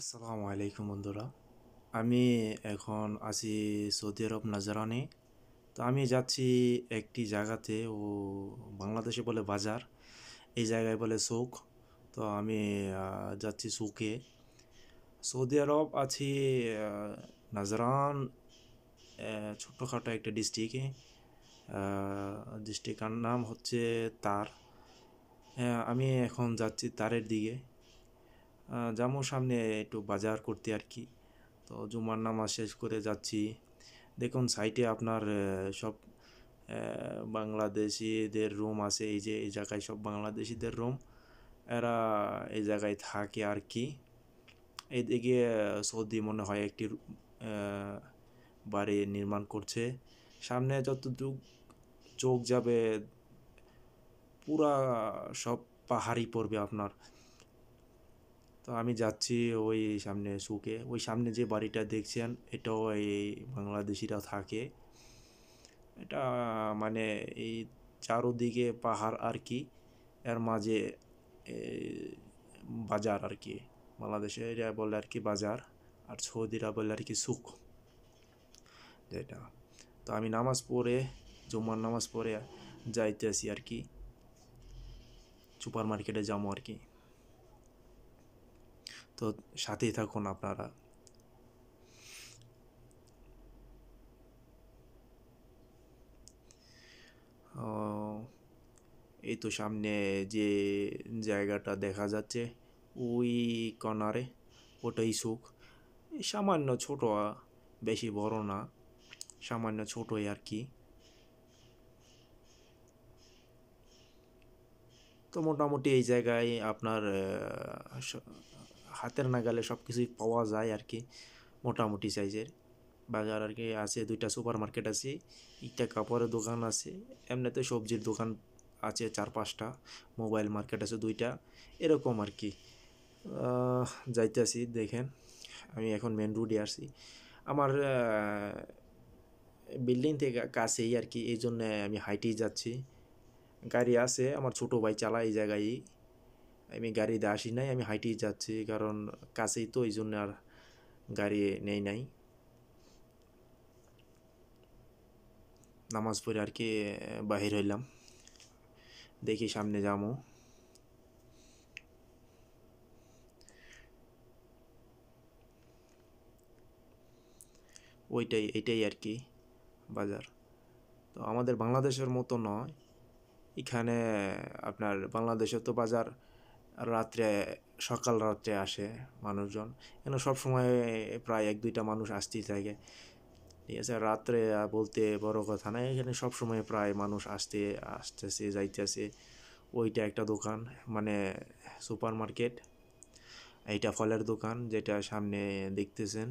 আসসালামু আলাইকুম বন্ধুরা আমি এখন আছি সৌদি আরব নাজারানে তো আমি যাচ্ছি একটি জায়গাতে ও বাংলাদেশে বলে বাজার এই জায়গায় বলে সুখ তো আমি যাচ্ছি সুখে সৌদি আরব আছি নাজরান ছোট্টখাটো একটা ডিস্ট্রিক্টে ডিস্ট্রিক্টার নাম হচ্ছে তার হ্যাঁ, আমি এখন যাচ্ছি তারের দিকে যেমন সামনে একটু বাজার করতে আর কি তো জুমার নামাজ শেষ করে যাচ্ছি দেখুন সাইটে আপনার সব বাংলাদেশিদের রুম আছে এই যে এই জায়গায় সব বাংলাদেশিদের রুম এরা এই জায়গায় থাকে আর কি এইদিকে সৌদি মনে হয় একটি বাড়ি নির্মাণ করছে সামনে যতটুক চোখ যাবে পুরা সব পাহাড়ি পড়বে আপনার তো আমি যাচ্ছি ওই সামনে সুকে ওই সামনে যে বাড়িটা দেখছেন এটাও এই বাংলাদেশিরা থাকে এটা মানে এই চারোদিকে পাহাড় আর কি এর মাঝে বাজার আর কি বাংলাদেশে এরা বলে আর কি বাজার আর সৌদিরা বলে আর কি সুখ যেটা তো আমি নামাজ পড়ে জুমার নামাজ পড়ে যাইতে আসি আর কি সুপার মার্কেটে যাবো আর কি তো সাথেই থাকুন আপনারা এই তো সামনে যে জায়গাটা দেখা যাচ্ছে ওই কনারে ওটাই সুখ সামান্য ছোট বেশি বড় না সামান্য ছোটোই আর কি তো মোটামুটি এই জায়গায় আপনার হাতের নাগালে সব কিছুই পাওয়া যায় আর কি মোটামুটি সাইজের বাজার আর কি আছে দুইটা সুপার মার্কেট আছে একটা কাপড়ের দোকান আছে এমনিতে সবজির দোকান আছে চার পাঁচটা মোবাইল মার্কেট আছে দুইটা এরকম আর কি যাইতেছি দেখেন আমি এখন মেন রোডে আসি আমার বিল্ডিং থেকে কাছেই আর কি এই জন্য আমি হাইটেই যাচ্ছি গাড়ি আছে আমার ছোট ভাই চালা এই জায়গায় আমি গাড়িতে আসি নাই আমি হাইটেই যাচ্ছি কারণ কাছেই তো এই জন্য আর গাড়ি নেই নাই নামাজ পড়ে আর কি বাহির হইলাম দেখি সামনে যাবো ওইটাই এটাই আর কি বাজার তো আমাদের বাংলাদেশের মতো নয় এখানে আপনার বাংলাদেশের তো বাজার রাত্রে সকাল রাত্রে আসে মানুষজন কেন সবসময় প্রায় এক দুইটা মানুষ আসতেই থাকে ঠিক আছে রাত্রে বলতে বড় কথা না এখানে সবসময় প্রায় মানুষ আসতে আসতেছে যাইতেছে ওইটা একটা দোকান মানে সুপার মার্কেট এইটা ফলের দোকান যেটা সামনে দেখতেছেন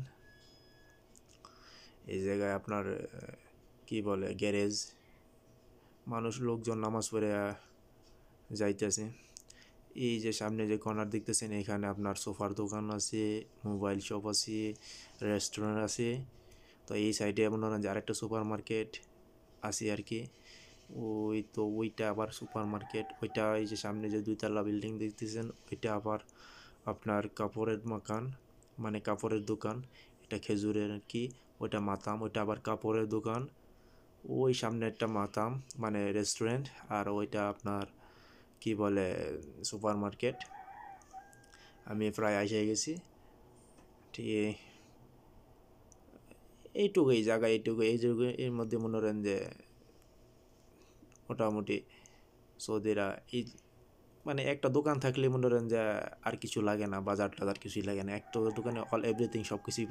এই জায়গায় আপনার কি বলে গ্যারেজ মানুষ লোকজন নামাজ পড়ে যাইতেছে এই যে সামনে যে কর্নার দেখতেছেন এখানে আপনার সোফার দোকান আছে মোবাইল শপ আছে রেস্টুরেন্ট আছে তো এই সাইডে আপনার আরেকটা সুপার মার্কেট আছে আর কি ওই তো ওইটা আবার সুপার মার্কেট ওইটা এই যে সামনে যে দুইতলা বিল্ডিং দেখতেছেন ওইটা আবার আপনার কাপড়ের মাকান মানে কাপড়ের দোকান এটা খেজুরের আর কি ওইটা মাতাম ওইটা আবার কাপড়ের দোকান ওই সামনে একটা মাতাম মানে রেস্টুরেন্ট আর ওইটা আপনার কি বলে সুপার মার্কেট আমি প্রায় আসে গেছি ঠিক এইটুকু এই জায়গা এইটুকু এই এর মধ্যে মনে করেন যে মোটামুটি সৌদিরা এই মানে একটা দোকান থাকলে মনে করেন যে আর কিছু লাগে না বাজার টাজার কিছুই লাগে না একটা দোকানে অল এভরিথিং সব কিছুই